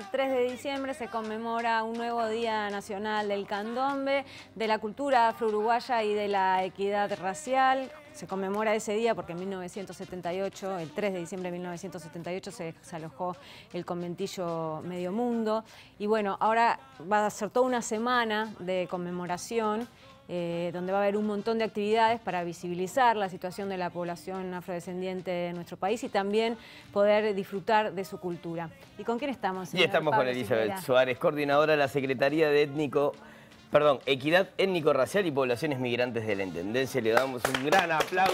El 3 de diciembre se conmemora un nuevo Día Nacional del Candombe, de la cultura afro-uruguaya y de la equidad racial. Se conmemora ese día porque en 1978, el 3 de diciembre de 1978, se desalojó el conventillo Medio Mundo. Y bueno, ahora va a ser toda una semana de conmemoración. Eh, donde va a haber un montón de actividades para visibilizar la situación de la población afrodescendiente de nuestro país y también poder disfrutar de su cultura. ¿Y con quién estamos? Y estamos con Elizabeth Suárez, coordinadora de la Secretaría de Étnico, perdón, Equidad Étnico-Racial y Poblaciones Migrantes de la Intendencia. Le damos un gran aplauso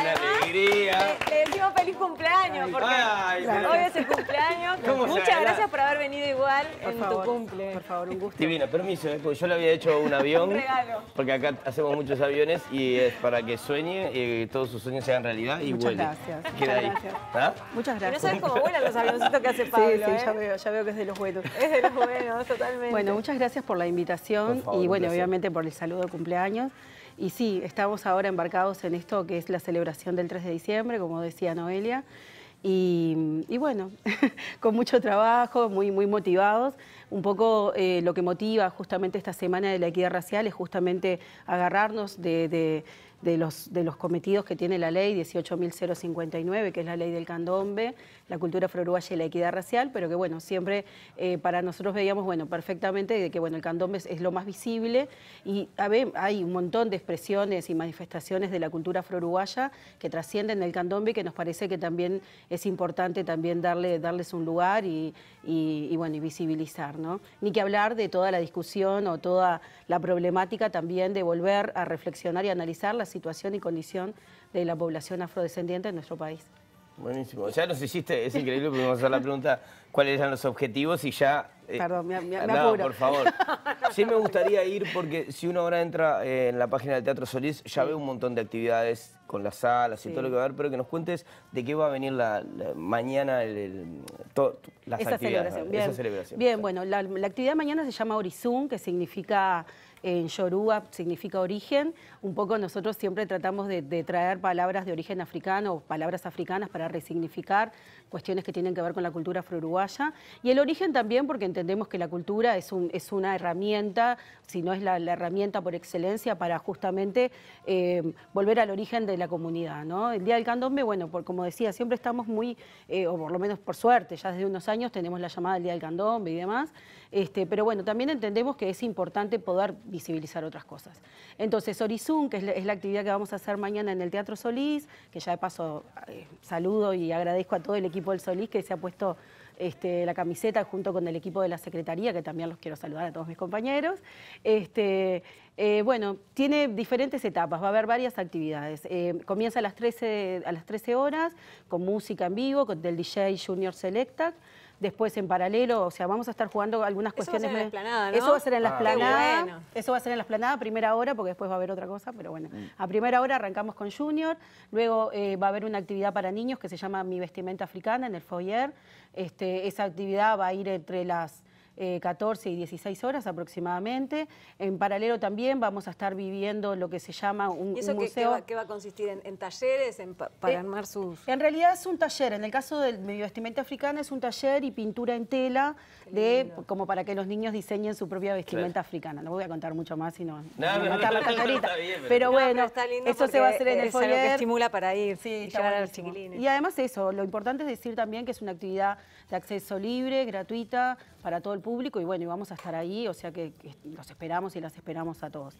alegría. Le, decimos feliz cumpleaños, porque hoy es el cumpleaños. Muchas gracias por haber venido igual en tu cumple. Por favor, un gusto. Divino, permiso, eh, yo le había hecho un avión. un regalo. Porque acá hacemos muchos aviones y es para que sueñe y todos sus sueños sean realidad y Muchas Gracias. Muchas gracias. ¿Ah? no sabes cómo vuelan los avioncitos que hace Pablo. Sí, sí, ya ¿eh? veo, ya veo que es de los buenos. Es de los buenos, totalmente. Bueno, muchas gracias por la invitación y bueno, obviamente por el saludo de cumpleaños. Y sí, estamos ahora embarcados en esto que es la celebración del 3 de diciembre, como decía Noelia. Y, bueno, con mucho trabajo, muy, muy motivados. Un poco eh, lo que motiva justamente esta semana de la equidad racial es justamente agarrarnos de de los, de los cometidos que tiene la ley 18.059, que es la ley del candombe, la cultura afro-uruguaya y la equidad racial, pero que bueno, siempre eh, para nosotros veíamos bueno, perfectamente que bueno, el candombe es, lo más visible y hay un montón de expresiones y manifestaciones de la cultura afro-uruguaya que trascienden el candombe y que nos parece que también es importante también darle, darles un lugar y, bueno, y visibilizar, ¿no? Ni que hablar de toda la discusión o toda la problemática también de volver a reflexionar y analizar situación y condición de la población afrodescendiente en nuestro país. Buenísimo. Ya nos hiciste, es increíble, podemos hacer la pregunta cuáles eran los objetivos y ya... Eh, Perdón, me, me, por favor. Sí me gustaría ir porque si uno ahora entra eh, en la página del Teatro Solís, ya ve un montón de actividades con las salas y todo lo que va a haber, pero que nos cuentes de qué va a venir la, mañana las actividades. Celebración. Bien. Esa celebración. Bien, bueno, la, la actividad mañana se llama Orizum, que significa en Yoruba significa origen. Un poco nosotros siempre tratamos de, traer palabras de origen africano o palabras africanas para resignificar cuestiones que tienen que ver con la cultura afro-uruguaya. Y el origen también porque entendemos que la cultura es, un, es una herramienta, si no es la, herramienta por excelencia, para justamente eh, volver al origen de la comunidad. ¿no? El Día del Candombe, bueno, por, como decía, siempre estamos muy, eh, o por lo menos por suerte, ya desde unos años tenemos la llamada del Día del Candombe y demás, este, pero bueno, también entendemos que es importante poder visibilizar otras cosas. Entonces, Horizon, que es la, actividad que vamos a hacer mañana en el Teatro Solís, que ya de paso eh, saludo y agradezco a todo el equipo del Solís que se ha puesto este, la camiseta junto con el equipo de la Secretaría, que también los quiero saludar a todos mis compañeros. Este, eh, bueno, tiene diferentes etapas, va a haber varias actividades. Eh, comienza a las, 13, a las 13 horas con música en vivo, con, del DJ Junior Selectac después en paralelo, o sea, vamos a estar jugando algunas cuestiones. Eso va a ser en la esplanada, ¿no? Eso va a ser en la ah, planadas. a primera hora, porque después va a haber otra cosa, pero bueno. Mm. A primera hora arrancamos con Junior, luego eh, va a haber una actividad para niños que se llama Mi Vestimenta Africana en el foyer. Este, esa actividad va a ir entre las 14 eh, y 16 horas aproximadamente. En paralelo también vamos a estar viviendo lo que se llama un, ¿Y eso museo. va, a consistir? ¿En, talleres? ¿Para eh, armar sus...? En realidad es un taller. En el caso del medio vestimenta africana es un taller y pintura en tela de, como para que los niños diseñen su propia vestimenta africana. No voy a contar mucho más, sino no, Pero, bueno, eso se va a hacer en el es que estimula para ir sí, y Y además eso, lo importante es decir también que es una actividad de acceso libre, gratuita, para todo el público y bueno, y vamos a estar ahí, o sea que, los esperamos y las esperamos a todos.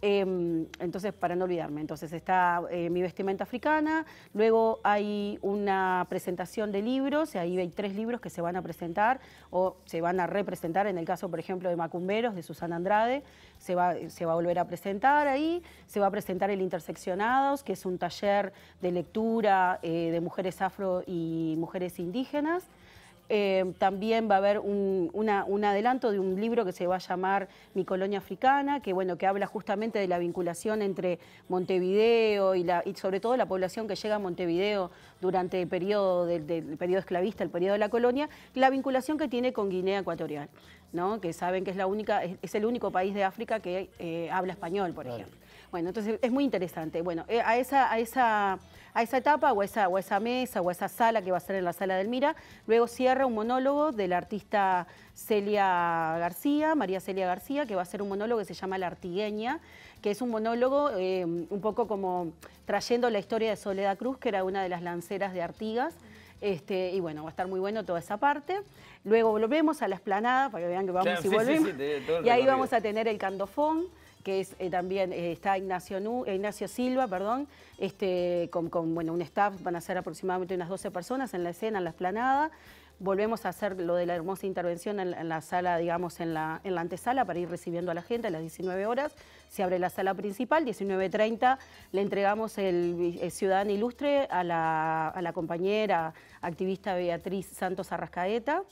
Em, entonces, para no olvidarme, entonces está eh, mi vestimenta africana, luego hay una presentación de libros, ahí hay tres libros que se van a presentar o se van a representar, en el caso, por ejemplo, de Macumberos, de Susana Andrade, se va, se va a volver a presentar ahí, se va a presentar el Interseccionados, que es un taller de lectura eh, de mujeres afro y mujeres indígenas. Eh, también va a haber un, adelanto de un libro que se va a llamar Mi colonia africana, que bueno, que habla justamente de la vinculación entre Montevideo y, la, y sobre todo la población que llega a Montevideo durante el periodo del, periodo esclavista, el periodo de la colonia, la vinculación que tiene con Guinea Ecuatorial, ¿no? que saben que es la única, es, el único país de África que eh, habla español, por ejemplo. Bueno, entonces es muy interesante. Bueno, eh, a esa, a esa a esa etapa o esa, esa mesa o esa sala que va a ser en la sala del Mira. Luego cierra un monólogo de la artista Celia García, María Celia García, que va a ser un monólogo que se llama La Artigueña, que es un monólogo eh, un poco como trayendo la historia de Soledad Cruz, que era una de las lanceras de Artigas. Este, y bueno, va a estar muy bueno toda esa parte. Luego volvemos a la esplanada para que vean que vamos y volvemos. y ahí vamos a tener el candofón que eh, también eh, está eh, Ignacio, Silva, perdón, este, con, bueno, un staff, van a ser aproximadamente unas 12 personas en la escena, en la esplanada. Volvemos a hacer lo de la hermosa intervención en, la sala, digamos, en la, antesala para ir recibiendo a la gente a las 19 horas. Se abre la sala principal, 19.30 le entregamos el, Ciudadano Ilustre a la, a la compañera activista Beatriz Santos Arrascaeta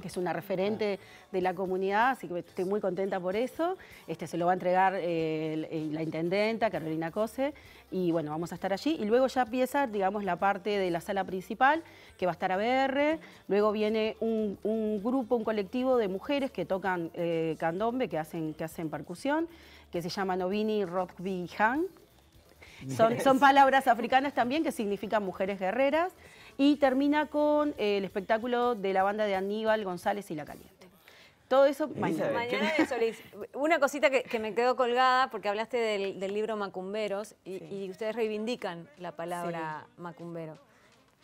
que es una referente de la comunidad, así que estoy muy contenta por eso. Este, se lo va a entregar la intendenta, Carolina Cose, y bueno, vamos a estar allí. Y luego ya empieza, digamos, la parte de la sala principal, que va a estar a BR. luego viene un, grupo, un colectivo de mujeres que tocan eh, candombe, que hacen, que hacen percusión, que se llama Novini Rock Han. Son, son palabras africanas también que significan mujeres guerreras y termina con eh, el espectáculo de la banda de Aníbal González y La Caliente. Todo eso mañana. de Solís. Una cosita que, me quedó colgada, porque hablaste del, libro Macumberos y, ustedes reivindican la palabra macumbero.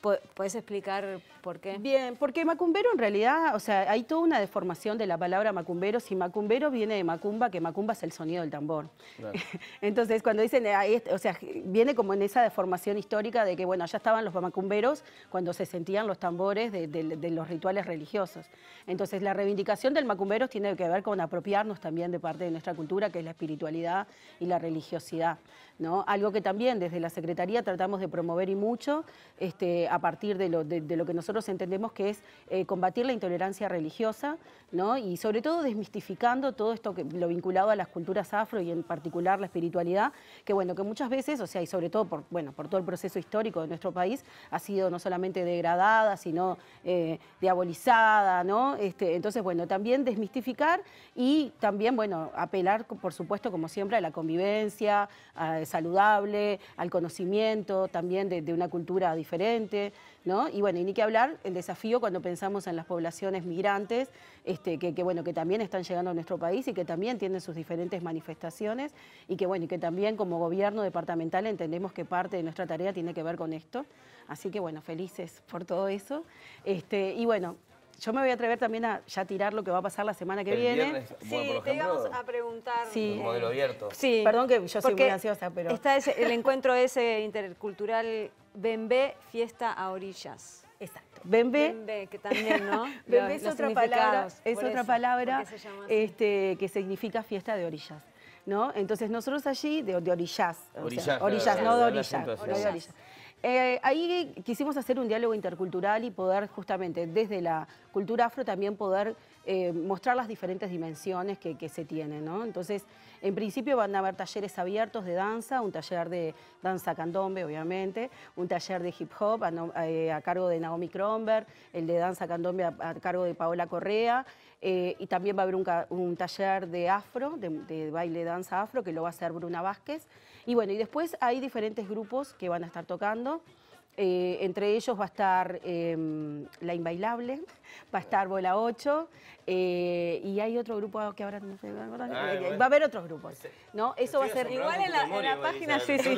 ¿Puedes explicar por qué? Bien, porque macumbero en realidad, o sea, hay toda una deformación de la palabra macumbero. Si macumbero viene de macumba, que macumba es el sonido del tambor. Entonces, cuando dicen, ah, o sea, viene como en esa deformación histórica de que, bueno, allá estaban los macumberos cuando se sentían los tambores de, de los rituales religiosos. Entonces, la reivindicación del macumbero tiene que ver con apropiarnos también de parte de nuestra cultura, que es la espiritualidad y la religiosidad. Algo que también desde la Secretaría tratamos de promover y mucho este, a partir de lo, de, lo, que nosotros entendemos que es eh, combatir la intolerancia religiosa, ¿no? Y sobre todo desmistificando todo esto que lo vinculado a las culturas afro y en particular la espiritualidad, que bueno, que muchas veces, o sea, y sobre todo por, bueno, por todo el proceso histórico de nuestro país, ha sido no solamente degradada, sino eh, diabolizada, ¿no? Este, entonces, bueno, también desmistificar y también, bueno, apelar, por supuesto, como siempre, a la convivencia, a saludable, al conocimiento también de, una cultura diferente, ¿no? Y bueno, y ni que hablar el desafío cuando pensamos en las poblaciones migrantes, este, que, bueno, que también están llegando a nuestro país y que también tienen sus diferentes manifestaciones y que bueno, y que también como gobierno departamental entendemos que parte de nuestra tarea tiene que ver con esto. Así que bueno, felices por todo eso. Este, y bueno, yo me voy a atrever también a ya tirar lo que va a pasar la semana que el viene. Viernes, sí, te íbamos a preguntar. Sí. modelo abierto. Sí. Perdón que yo soy muy ansiosa, pero... Está ese, el encuentro ese intercultural Bembé Fiesta a Orillas. Exacto. Bembé. que también, ¿no? Bembé es otra palabra, es otra palabra este, que significa fiesta de orillas. ¿no? Entonces nosotros allí, de, orillas. Orillas, o sea, orillas, no de orillas. Eh, ahí quisimos hacer un diálogo intercultural y poder justamente desde la cultura afro también poder eh, mostrar las diferentes dimensiones que, se tienen. Entonces, en principio van a haber talleres abiertos de danza, un taller de danza candombe, obviamente, un taller de hip hop a, eh, cargo de Naomi Kronberg, el de danza candombe a, cargo de Paola Correa, y también va a haber un, taller de afro, de, de baile danza afro, que lo va a hacer Bruna Vázquez. Y bueno, y después hay diferentes grupos que van a estar tocando. Eh, entre ellos va a estar em, La Inbailable, va a estar Bola 8, eh, y hay otro grupo que ahora no ah, eh, va a haber otros grupos, ¿no? Eso va a ser... Igual en la, página, sí, sí.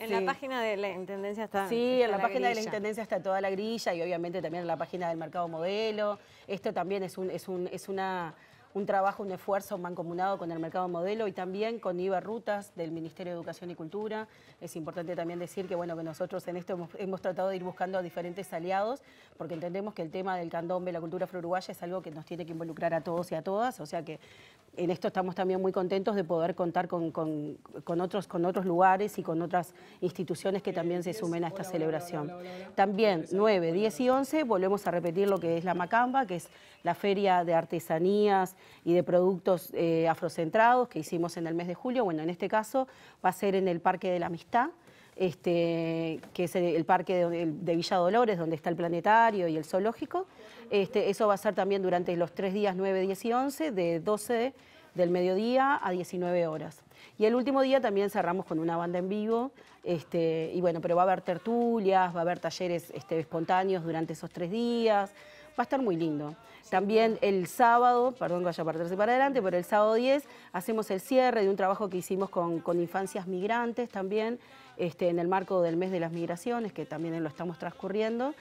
En la página de la Intendencia está Sí, en la, página de la Intendencia está toda la grilla, y obviamente también en la página del Mercado Modelo. Esto también es, un, es, un, es una un trabajo, un esfuerzo mancomunado con el mercado modelo y también con Rutas del Ministerio de Educación y Cultura. Es importante también decir que, bueno, que nosotros en esto hemos, tratado de ir buscando a diferentes aliados porque entendemos que el tema del candombe, la cultura afro es algo que nos tiene que involucrar a todos y a todas, o sea que en esto estamos también muy contentos de poder contar con, otros, lugares y con otras instituciones que también se sumen a esta celebración. También 9, 10 y 11 volvemos a repetir lo que es la Macamba, que es la feria de artesanías y de productos eh, afrocentrados que hicimos en el mes de julio. Bueno, en este caso va a ser en el Parque de la Amistad este, que es el parque de, Villa Dolores, donde está el planetario y el zoológico. Este, eso va a ser también durante los tres días 9, 10 y 11, de 12 del mediodía a 19 horas. Y el último día también cerramos con una banda en vivo, este, y bueno, pero va a haber tertulias, va a haber talleres este, espontáneos durante esos tres días, va a estar muy lindo. También el sábado, perdón que vaya a partirse para adelante, pero el sábado 10 hacemos el cierre de un trabajo que hicimos con, con infancias migrantes también, este, en el marco del mes de las migraciones, que también lo estamos transcurriendo.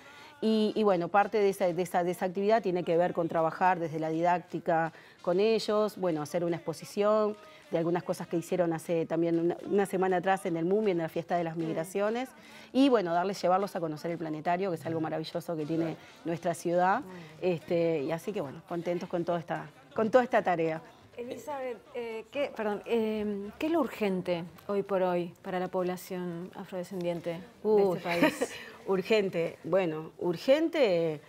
Y, bueno, parte de esa, de, actividad tiene que ver con trabajar desde la didáctica con ellos, bueno, hacer una exposición de algunas cosas que hicieron hace también una, semana atrás en el MUMI, en la fiesta de las migraciones, y bueno, darles, llevarlos a conocer el planetario, que es algo maravilloso que tiene nuestra ciudad. Este, y así que bueno, contentos con toda esta, con toda esta tarea. Elizabeth, eh, ¿qué, perdón, em, ¿qué es lo urgente hoy por hoy para la población afrodescendiente de este país? urgente, bueno, urgente.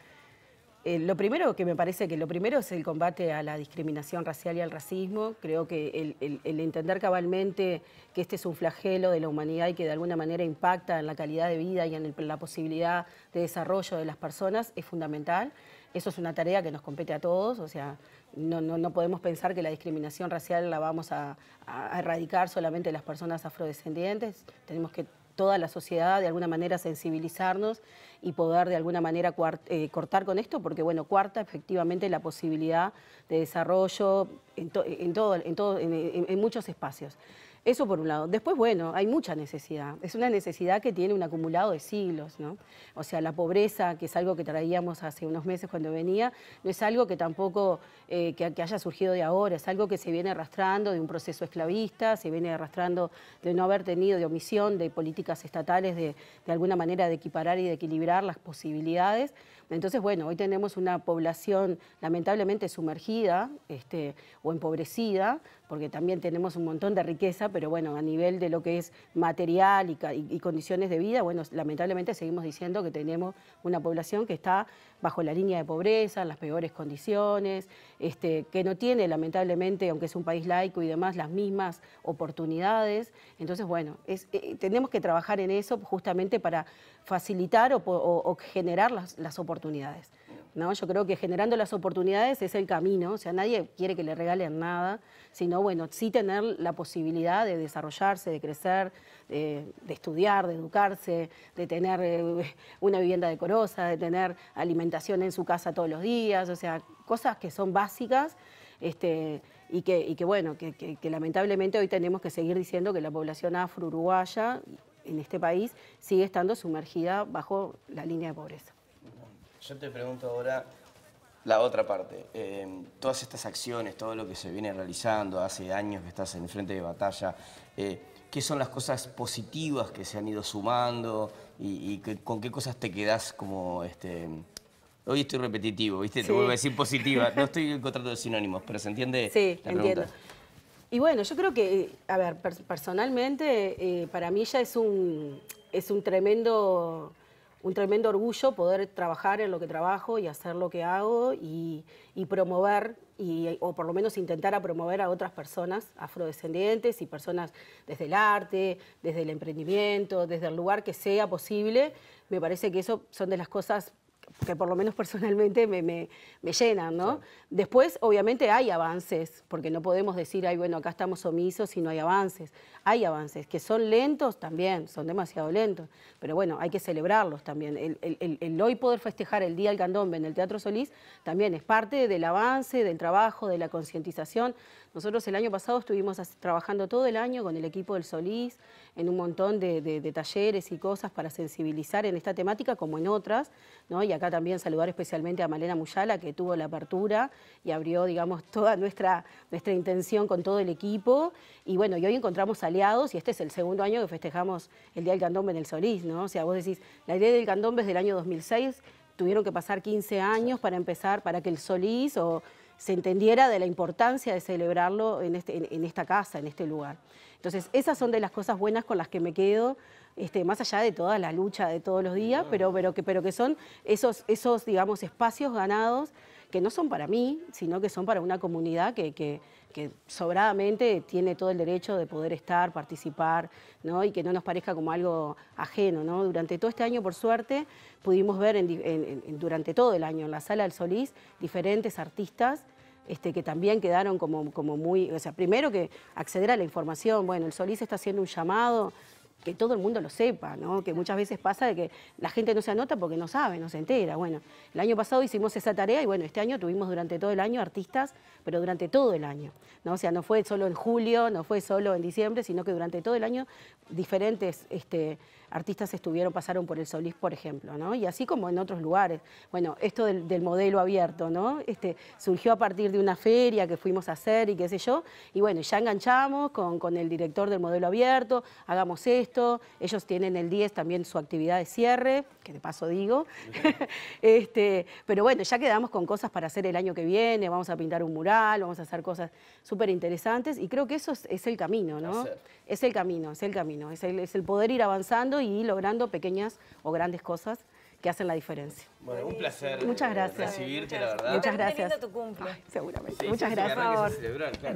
Eh, lo primero que me parece que lo primero es el combate a la discriminación racial y al racismo. Creo que el, entender cabalmente que este es un flagelo de la humanidad y que de alguna manera impacta en la calidad de vida y en, en la posibilidad de desarrollo de las personas es fundamental. Eso es una tarea que nos compete a todos, o sea, no, no, no, podemos pensar que la discriminación racial la vamos a, erradicar solamente las personas afrodescendientes. Tenemos que toda la sociedad de alguna manera sensibilizarnos y poder de alguna manera eh, cortar con esto, porque bueno, cuarta efectivamente la posibilidad de desarrollo en, todo, en muchos espacios. Eso por un lado. Después, bueno, hay mucha necesidad. Es una necesidad que tiene un acumulado de siglos, ¿no? O sea, la pobreza, que es algo que traíamos hace unos meses cuando venía, no es algo que tampoco eh, que, haya surgido de ahora, es algo que se viene arrastrando de un proceso esclavista, se viene arrastrando de no haber tenido de omisión de políticas estatales de, de alguna manera de equiparar y de equilibrar las posibilidades. Entonces, bueno, hoy tenemos una población lamentablemente sumergida este, o empobrecida, porque también tenemos un montón de riqueza, pero bueno, a nivel de lo que es material y, condiciones de vida, bueno, lamentablemente seguimos diciendo que tenemos una población que está bajo la línea de pobreza, en las peores condiciones, este, que no tiene lamentablemente, aunque es un país laico y demás, las mismas oportunidades. Entonces, bueno, eh, tenemos que trabajar en eso justamente para facilitar o, generar las, oportunidades. Yo creo que generando las oportunidades es el camino, o sea, nadie quiere que le regalen nada, sino, bueno, sí tener la posibilidad de desarrollarse, de crecer, de, estudiar, de educarse, de tener eh, una vivienda decorosa, de tener alimentación en su casa todos los días, o sea, cosas que son básicas. Este, y, que, bueno, que, que lamentablemente hoy tenemos que seguir diciendo que la población afro-uruguaya en este país sigue estando sumergida bajo la línea de pobreza. Yo te pregunto ahora la otra parte. Eh, todas estas acciones, todo lo que se viene realizando, hace años que estás en frente de batalla, eh, ¿qué son las cosas positivas que se han ido sumando y, con qué cosas te quedas como... Este, Hoy estoy repetitivo, ¿viste? Te vuelvo a decir positiva. No estoy encontrando sinónimos, pero se entiende la pregunta. Y bueno, yo creo que, a ver, personalmente, eh, para mí ya es un, es un tremendo un tremendo orgullo poder trabajar en lo que trabajo y hacer lo que hago y, promover, y, o por lo menos intentar a promover a otras personas afrodescendientes y personas desde el arte, desde el emprendimiento, desde el lugar que sea posible. Me parece que eso son de las cosas que por lo menos personalmente me, llenan, ¿no? Después, obviamente, hay avances, porque no podemos decir, ay, bueno, acá estamos omisos y no hay avances. Hay avances, que son lentos también, son demasiado lentos, pero bueno, hay que celebrarlos también. El, el hoy poder festejar el Día del Candombe en el Teatro Solís también es parte del avance, del trabajo, de la concientización, nosotros el año pasado estuvimos trabajando todo el año con el equipo del Solís en un montón de, talleres y cosas para sensibilizar en esta temática como en otras, ¿no? Y acá también saludar especialmente a Malena Muyala que tuvo la apertura y abrió, digamos, toda nuestra, nuestra intención con todo el equipo. Y bueno, hoy encontramos aliados y este es el segundo año que festejamos el Día del Candombe en el Solís, ¿no? O sea, vos decís, la idea del candombe es del año 2006, tuvieron que pasar 15 años para empezar, para que el Solís o se entendiera de la importancia de celebrarlo este, en, esta casa, en este lugar. Entonces, esas son de las cosas buenas con las que me quedo, este, más allá de toda la lucha de todos los días, pero, pero, que, son esos, esos, digamos, espacios ganados que no son para mí, sino que son para una comunidad que, sobradamente tiene todo el derecho de poder estar, participar, ¿no? y que no nos parezca como algo ajeno. Durante todo este año, por suerte, pudimos ver durante todo el año en la Sala del Solís diferentes artistas este, que también quedaron como, como muy, o sea, primero que acceder a la información, bueno, el Solís está haciendo un llamado que todo el mundo lo sepa, que muchas veces pasa de que la gente no se anota porque no sabe, no se entera. Bueno, el año pasado hicimos esa tarea y bueno, este año tuvimos durante todo el año artistas, pero durante todo el año. ¿no? O sea, no fue solo en julio, no fue solo en diciembre, sino que durante todo el año diferentes... Este, artistas estuvieron, pasaron por el Solís, por ejemplo, ¿no? Y así como en otros lugares. Bueno, esto del, modelo abierto, ¿no? Este, surgió a partir de una feria que fuimos a hacer y qué sé yo, y bueno, ya enganchamos con, el director del modelo abierto, hagamos esto, ellos tienen el 10 también su actividad de cierre, que de paso digo, este, pero bueno, ya quedamos con cosas para hacer el año que viene, vamos a pintar un mural, vamos a hacer cosas súper interesantes, y creo que eso es, el camino, ¿no? Es el camino, es el camino, es es el poder ir avanzando y logrando pequeñas o grandes cosas que hacen la diferencia. Bueno, un placer. Muchas gracias. Recibirte, la verdad. Muchas gracias. tu cumple. seguramente. Muchas sí, gracias.